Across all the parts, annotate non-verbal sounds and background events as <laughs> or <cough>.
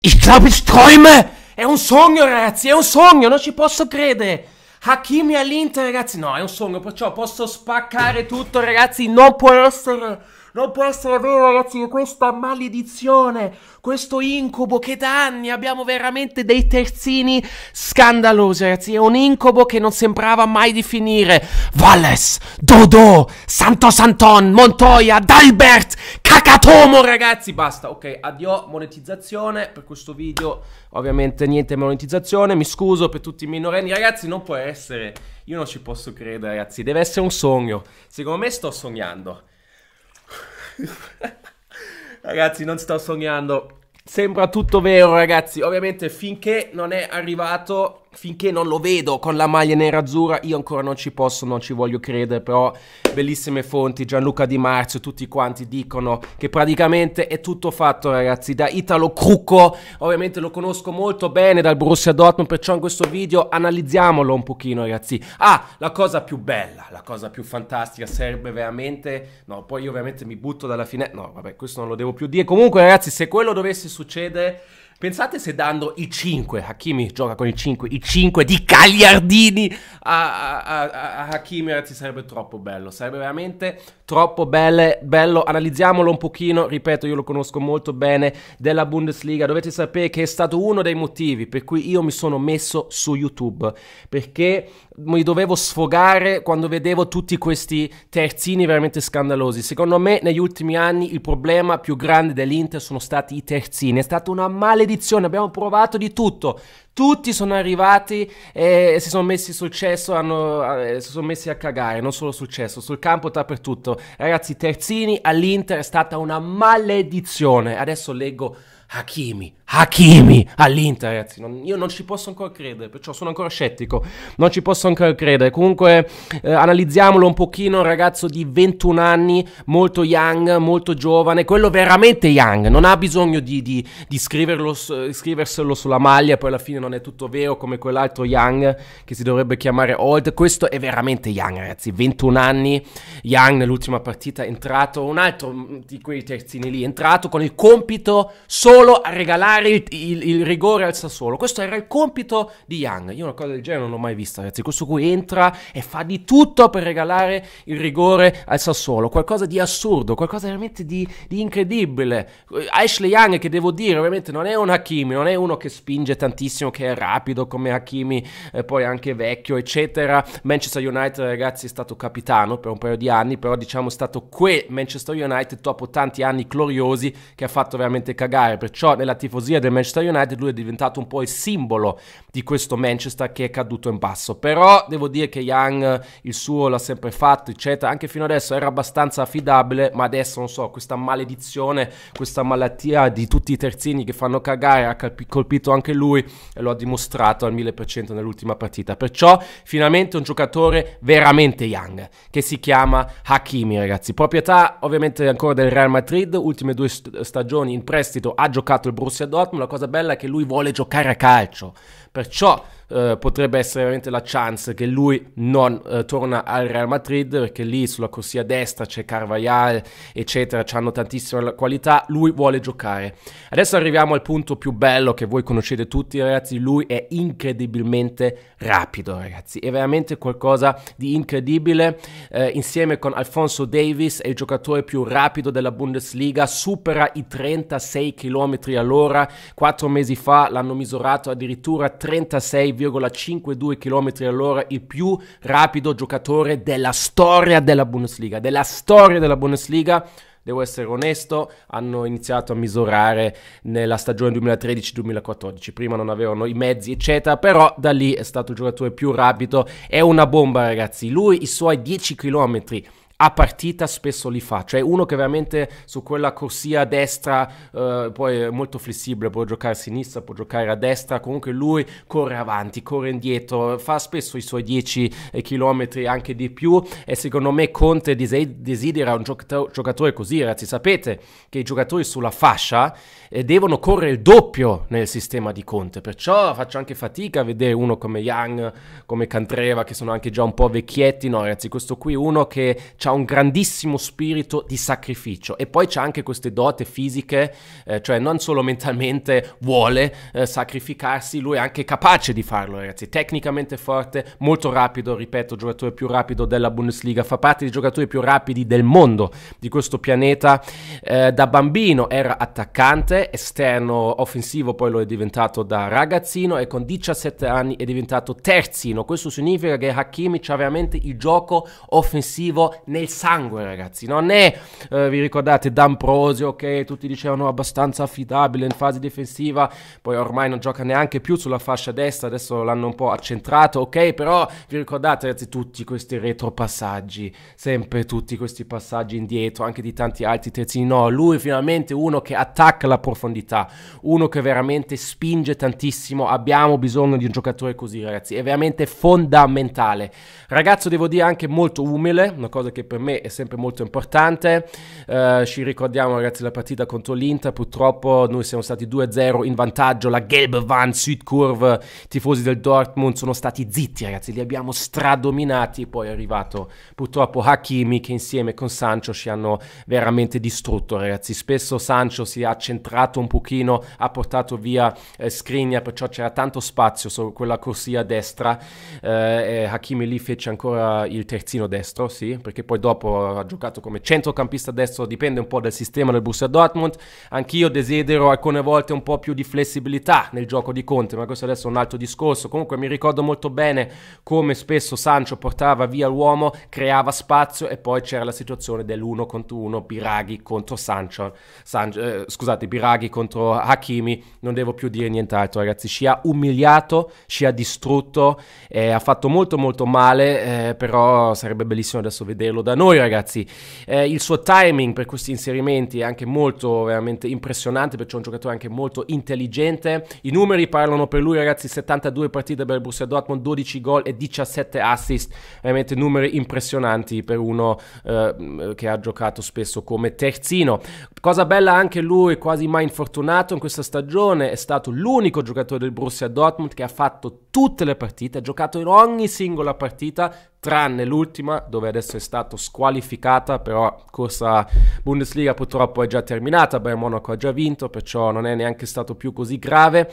Ich glaube, ich träume! È un sogno, ragazzi, è un sogno, non ci posso credere! Hakimi all'Inter, ragazzi, no, è un sogno, perciò posso spaccare tutto, ragazzi, non può essere... Non può essere vero, ragazzi, questa maledizione, questo incubo che da anni abbiamo veramente dei terzini scandalosi, ragazzi. È un incubo che non sembrava mai di finire. Valles, Dodo, Santo Santon, Montoya, Dalbert, Kakatomo, ragazzi. Basta, ok, addio monetizzazione per questo video. Ovviamente niente monetizzazione, mi scuso per tutti i minorenni. Ragazzi, non può essere... Io non ci posso credere, ragazzi. Deve essere un sogno. Secondo me sto sognando. <laughs> ragazzi, non sto sognando. Sembra tutto vero, ragazzi. Ovviamente finché non è arrivato finché non lo vedo con la maglia nera azzurra, io ancora non ci posso, non ci voglio credere, però bellissime fonti, Gianluca Di Marzio, tutti quanti dicono che praticamente è tutto fatto ragazzi, da Italo Crucco, ovviamente lo conosco molto bene dal Borussia Dortmund, perciò in questo video analizziamolo un pochino ragazzi. Ah, la cosa più bella, la cosa più fantastica serve veramente, no, poi io ovviamente mi butto dalla finestra, no vabbè questo non lo devo più dire, comunque ragazzi se quello dovesse succedere Pensate se dando i 5, Hakimi gioca con i 5, i 5 di Cagliardini a, a, a, a Hakimi, ragazzi, sarebbe troppo bello, sarebbe veramente troppo belle, bello. Analizziamolo un pochino, ripeto, io lo conosco molto bene della Bundesliga, dovete sapere che è stato uno dei motivi per cui io mi sono messo su YouTube, perché mi dovevo sfogare quando vedevo tutti questi terzini veramente scandalosi. Secondo me negli ultimi anni il problema più grande dell'Inter sono stati i terzini, è stata una maledizione spedizione, abbiamo provato di tutto. Tutti sono arrivati e si sono messi sul cesso, hanno, eh, si sono messi a cagare, non solo sul cesso, sul campo dappertutto. Ragazzi, Terzini all'Inter è stata una maledizione. Adesso leggo Hakimi, Hakimi all'Inter, ragazzi. Non, io non ci posso ancora credere, perciò sono ancora scettico. Non ci posso ancora credere. Comunque, eh, analizziamolo un pochino. Un ragazzo di 21 anni, molto young, molto giovane. Quello veramente young. Non ha bisogno di, di, di eh, scriverselo sulla maglia. Poi alla fine non è tutto vero, come quell'altro young che si dovrebbe chiamare Old. Questo è veramente young, ragazzi. 21 anni, young nell'ultima partita. È entrato un altro mm, di quei terzini lì. È entrato con il compito solo a regalare dare il, il, il, rigore al Sassuolo. Questo era il compito di Young. Io una cosa del genere non l'ho mai vista, ragazzi. Questo qui entra e fa di tutto per regalare il rigore al Sassuolo. Qualcosa di assurdo, qualcosa veramente di, di incredibile. Ashley Young, che devo dire, ovviamente non è un Hakimi, non è uno che spinge tantissimo, che è rapido come Hakimi, eh, poi anche vecchio, eccetera. Manchester United, ragazzi, è stato capitano per un paio di anni, però diciamo è stato quel Manchester United dopo tanti anni gloriosi che ha fatto veramente cagare. Perciò nella tifoseria gelosia del Manchester United, lui è diventato un po' il simbolo di questo Manchester che è caduto in basso. Però devo dire che Young il suo l'ha sempre fatto, eccetera, anche fino adesso era abbastanza affidabile, ma adesso non so, questa maledizione, questa malattia di tutti i terzini che fanno cagare ha colpito anche lui e lo ha dimostrato al 1000% nell'ultima partita. Perciò finalmente un giocatore veramente Young che si chiama Hakimi, ragazzi. Proprietà ovviamente ancora del Real Madrid, ultime due stagioni in prestito ha giocato il Borussia Dortmund Dortmund la cosa bella è che lui vuole giocare a calcio, Perciò eh, potrebbe essere veramente la chance che lui non eh, torna al Real Madrid perché lì sulla corsia destra c'è Carvajal, eccetera, hanno tantissima qualità, lui vuole giocare. Adesso arriviamo al punto più bello che voi conoscete tutti, ragazzi, lui è incredibilmente rapido, ragazzi. È veramente qualcosa di incredibile eh, insieme con Alfonso Davis, è il giocatore più rapido della Bundesliga, supera i 36 km all'ora. Quattro mesi fa l'hanno misurato addirittura 30 36,52 km all'ora, il più rapido giocatore della storia della Bundesliga, della storia della Bundesliga devo essere onesto, hanno iniziato a misurare nella stagione 2013-2014, prima non avevano i mezzi eccetera, però da lì è stato il giocatore più rapido, è una bomba ragazzi, lui i suoi 10 km a partita spesso li fa, cioè uno che veramente su quella corsia a destra, eh, poi è molto flessibile, può giocare a sinistra, può giocare a destra, comunque lui corre avanti, corre indietro, fa spesso i suoi 10 km eh, anche di più e secondo me Conte desidera un giocatore così, ragazzi, sapete che i giocatori sulla fascia eh, devono correre il doppio nel sistema di Conte, perciò faccio anche fatica a vedere uno come Young, come Cantreva, che sono anche già un po' vecchietti, no ragazzi, questo qui è uno che ha ha un grandissimo spirito di sacrificio e poi c'ha anche queste dote fisiche, eh, cioè non solo mentalmente vuole eh, sacrificarsi, lui è anche capace di farlo, ragazzi. Tecnicamente forte, molto rapido, ripeto, giocatore più rapido della Bundesliga, fa parte dei giocatori più rapidi del mondo, di questo pianeta. Eh, da bambino era attaccante, esterno offensivo, poi lo è diventato da ragazzino e con 17 anni è diventato terzino. Questo significa che Hakimi ha veramente il gioco offensivo nel nel sangue, ragazzi. Non è, eh, vi ricordate, D'Ambrosio che tutti dicevano abbastanza affidabile in fase difensiva, poi ormai non gioca neanche più sulla fascia destra, adesso l'hanno un po' accentrato, ok? Però vi ricordate, ragazzi, tutti questi retropassaggi, sempre tutti questi passaggi indietro, anche di tanti altri terzini. No, lui finalmente uno che attacca la profondità, uno che veramente spinge tantissimo. Abbiamo bisogno di un giocatore così, ragazzi. È veramente fondamentale. Ragazzo, devo dire, anche molto umile, una cosa che per me è sempre molto importante. Eh, ci ricordiamo ragazzi la partita contro l'Inter, purtroppo noi siamo stati 2-0 in vantaggio, la Gelb Van Südkurve, tifosi del Dortmund sono stati zitti ragazzi, li abbiamo stradominati, poi è arrivato purtroppo Hakimi che insieme con Sancho ci hanno veramente distrutto ragazzi, spesso Sancho si è accentrato un pochino, ha portato via eh, Skriniar, perciò c'era tanto spazio su quella corsia destra, eh, Hakimi lì fece ancora il terzino destro, sì, perché poi poi dopo ha giocato come centrocampista destro, dipende un po' dal sistema del Borussia Dortmund. Anch'io desidero alcune volte un po' più di flessibilità nel gioco di Conte, ma questo adesso è un altro discorso. Comunque mi ricordo molto bene come spesso Sancho portava via l'uomo, creava spazio e poi c'era la situazione dell'uno contro uno, Piraghi contro Sancho, San, eh, scusate, Piraghi contro Hakimi, non devo più dire nient'altro ragazzi, ci ha umiliato, ci ha distrutto, eh, ha fatto molto molto male, eh, però sarebbe bellissimo adesso vederlo da noi ragazzi. Eh, il suo timing per questi inserimenti è anche molto veramente impressionante, perciò è un giocatore anche molto intelligente. I numeri parlano per lui ragazzi, 72 partite per il Borussia Dortmund, 12 gol e 17 assist, veramente numeri impressionanti per uno eh, mm, che ha giocato spesso come terzino. Cosa bella anche lui, quasi mai infortunato in questa stagione, è stato l'unico giocatore del Borussia Dortmund che ha fatto tutte le partite, ha giocato in ogni singola partita tranne l'ultima dove adesso è stato squalificata, però corsa Bundesliga purtroppo è già terminata, Bayern Monaco ha già vinto, perciò non è neanche stato più così grave.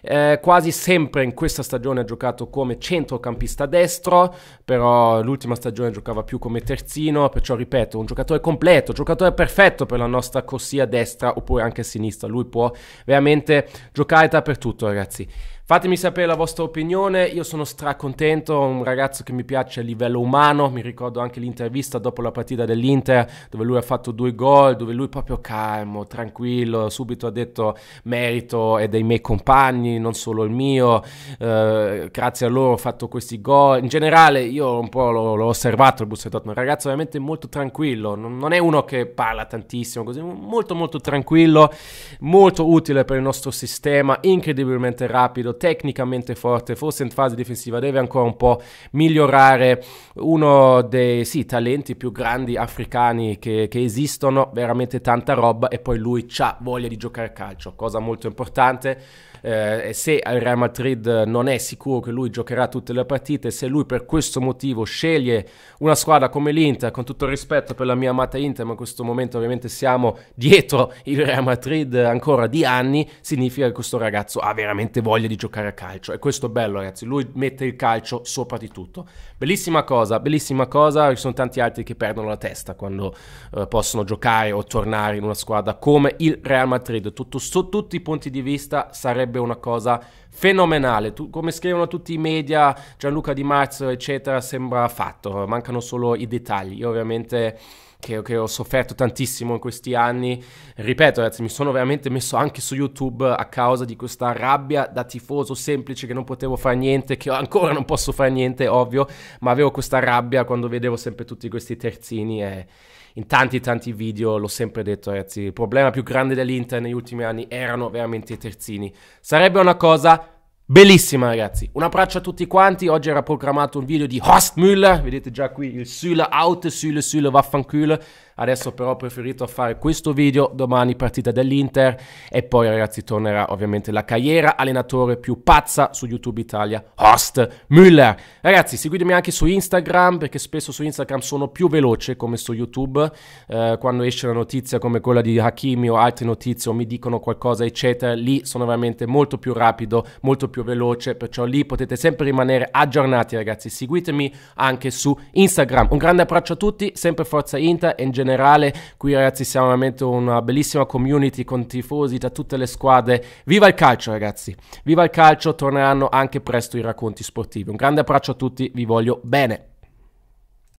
Eh, quasi sempre in questa stagione ha giocato come centrocampista destro, però l'ultima stagione giocava più come terzino, perciò ripeto, un giocatore completo, giocatore perfetto per la nostra corsia destra oppure anche sinistra, lui può veramente giocare dappertutto ragazzi. Fatemi sapere la vostra opinione, io sono stracontento, un ragazzo che mi piace livello umano, mi ricordo anche l'intervista dopo la partita dell'Inter dove lui ha fatto due gol, dove lui proprio calmo, tranquillo, subito ha detto merito è dei miei compagni, non solo il mio, eh, grazie a loro ho fatto questi gol. In generale io un po' l'ho, l'ho osservato il Borussia Dortmund, un ragazzo veramente molto tranquillo, non, non, è uno che parla tantissimo, così molto molto tranquillo, molto utile per il nostro sistema, incredibilmente rapido, tecnicamente forte, forse in fase difensiva deve ancora un po' migliorare uno dei sì, talenti più grandi africani che, che, esistono, veramente tanta roba e poi lui ha voglia di giocare a calcio, cosa molto importante. Eh, se al Real Madrid non è sicuro che lui giocherà tutte le partite, se lui per questo motivo sceglie una squadra come l'Inter, con tutto il rispetto per la mia amata Inter, ma in questo momento ovviamente siamo dietro il Real Madrid ancora di anni, significa che questo ragazzo ha veramente voglia di giocare a calcio e questo è bello ragazzi, lui mette il calcio sopra di tutto. Bellissimo bellissima cosa, bellissima cosa, ci sono tanti altri che perdono la testa quando eh, possono giocare o tornare in una squadra come il Real Madrid. Tutto, su tutti i punti di vista sarebbe una cosa fenomenale. Tu, come scrivono tutti i media, Gianluca Di Marzio, eccetera, sembra fatto, mancano solo i dettagli. Io ovviamente. Che, che ho sofferto tantissimo in questi anni. Ripeto, ragazzi, mi sono veramente messo anche su YouTube a causa di questa rabbia da tifoso semplice che non potevo fare niente, che ancora non posso fare niente, ovvio, ma avevo questa rabbia quando vedevo sempre tutti questi terzini e in tanti tanti video l'ho sempre detto ragazzi, il problema più grande dell'Inter negli ultimi anni erano veramente i terzini. Sarebbe una cosa Bellissima ragazzi, un abbraccio a tutti quanti, oggi era programmato un video di Horst Müller, vedete già qui il Süle out, Süle Süle Waffankühle, adesso però ho preferito fare questo video, domani partita dell'Inter e poi ragazzi tornerà ovviamente la carriera allenatore più pazza su YouTube Italia, Host Müller. Ragazzi seguitemi anche su Instagram perché spesso su Instagram sono più veloce come su YouTube, eh, quando esce una notizia come quella di Hakimi o altre notizie o mi dicono qualcosa eccetera, lì sono veramente molto più rapido, molto più veloce, perciò lì potete sempre rimanere aggiornati ragazzi, seguitemi anche su Instagram. Un grande abbraccio a tutti, sempre forza Inter e in generale generale. Qui ragazzi siamo veramente una bellissima community con tifosi da tutte le squadre. Viva il calcio ragazzi, viva il calcio, torneranno anche presto i racconti sportivi. Un grande abbraccio a tutti, vi voglio bene.